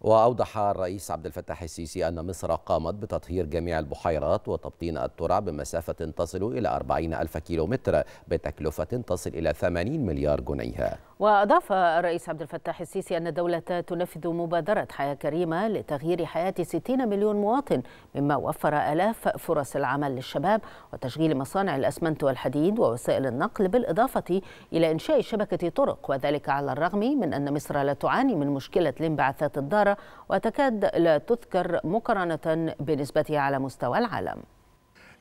وأوضح الرئيس عبد الفتاح السيسي أن مصر قامت بتطهير جميع البحيرات وتبطين الترع بمسافة تصل إلى 40 ألف كيلومتر بتكلفة تصل إلى 80 مليار جنيه وأضاف الرئيس عبد الفتاح السيسي أن الدولة تنفذ مبادرة حياة كريمة لتغيير حياة 60 مليون مواطن مما وفر آلاف فرص العمل للشباب وتشغيل مصانع الأسمنت والحديد ووسائل النقل بالإضافة إلى إنشاء شبكة طرق وذلك على الرغم من أن مصر لا تعاني من مشكلة الانبعاثات الضارة وتكاد لا تذكر مقارنة بنسبتها على مستوى العالم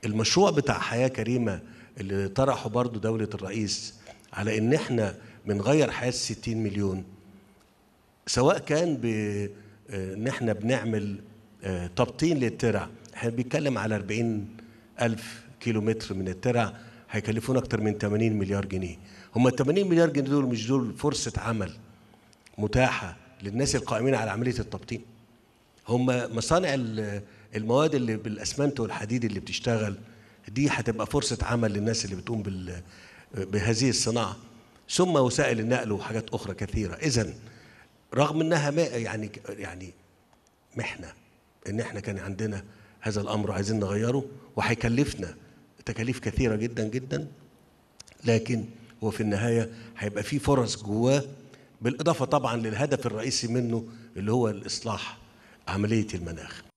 المشروع بتاع حياة كريمة اللي طرحه برضو دولة الرئيس على ان احنا بنغير حياه 60 مليون سواء كان ب آه، ان احنا بنعمل آه، تبطين للترع احنا بنتكلم على 40 الف كيلو متر من الترع هيكلفونا اكتر من 80 مليار جنيه هم 80 مليار جنيه دول مش دول فرصه عمل متاحه للناس القائمين على عمليه التبطين هم مصانع المواد اللي بالاسمنت والحديد اللي بتشتغل دي هتبقى فرصه عمل للناس اللي بتقوم آه، بهذه الصناعه ثم وسائل النقل وحاجات اخرى كثيره اذا رغم انها ما يعني يعني محنه ان احنا كان عندنا هذا الامر عايزين نغيره وهيكلفنا تكاليف كثيره جدا جدا لكن هو في النهايه هيبقى في فرص جواه بالاضافه طبعا للهدف الرئيسي منه اللي هو الاصلاح عمليه المناخ